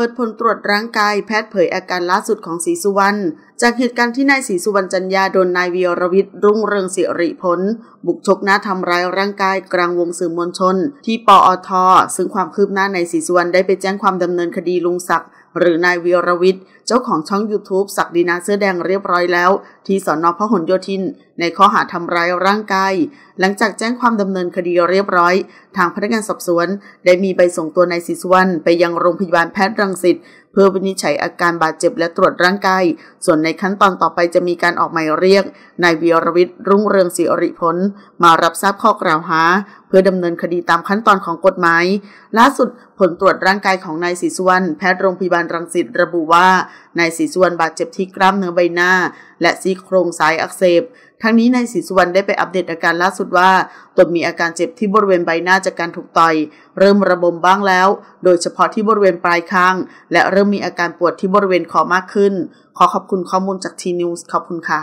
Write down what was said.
เปิดผลตรวจร่างกายแพทย์เผยอาการล่าสุดของศรีสุวรรณจากเหตุการณ์ที่นายศรีสุวรรณจันยาโดนนายวีรวิทย์รุ่งเรืองสิริพลบุกชกหน้าทำร้ายร่างกายกลางวงสื่อมวลชนที่ปอท ซึ่งความคืบหน้านายศรีสุวรรณได้ไปแจ้งความดำเนินคดีลุงศักดิ์หรือนายวีรวิทย์เจ้าของช่อง YouTube ศักดินาเสื้อแดงเรียบร้อยแล้วที่สอนอพหลโยธินในข้อหาทำร้ายร่างกายหลังจากแจ้งความดำเนินคดีเรียบร้อย ทางพนักงานสอบสวนได้มีใบส่งตัวนายศรีสุวรรณไปยังโรงพยาบาลแพทย์รังสิตเพื่อวินิจฉัยอาการบาดเจ็บและตรวจร่างกาย ส่วนในขั้นตอนต่อไปจะมีการออกหมายเรียก นายวีรวิทย์รุ่งเรืองศิริพลมารับทราบข้อกล่าวหาเพื่อดำเนินคดีตามขั้นตอนของกฎหมาย ล่าสุด ผลตรวจร่างกายของนายศรีสุวรรณแพทย์โรงพยาบาลรังสิตระบุว่า นายศรีสุวรรณบาดเจ็บที่กล้ามเนื้อใบหน้า และซี่โครงซ้ายอักเสบ ทั้งนี้นายศรีสุวรรณได้ไปอัปเดตอาการล่าสุดว่าตนมีอาการเจ็บที่บริเวณใบหน้าจากการถูกต่อย เริ่มระบมบ้างแล้ว โดยเฉพาะที่บริเวณปลายคาง และเริ่มมีอาการปวดที่บริเวณคอมากขึ้น ขอขอบคุณข้อมูลจากทีนิวส์ขอบคุณค่ะ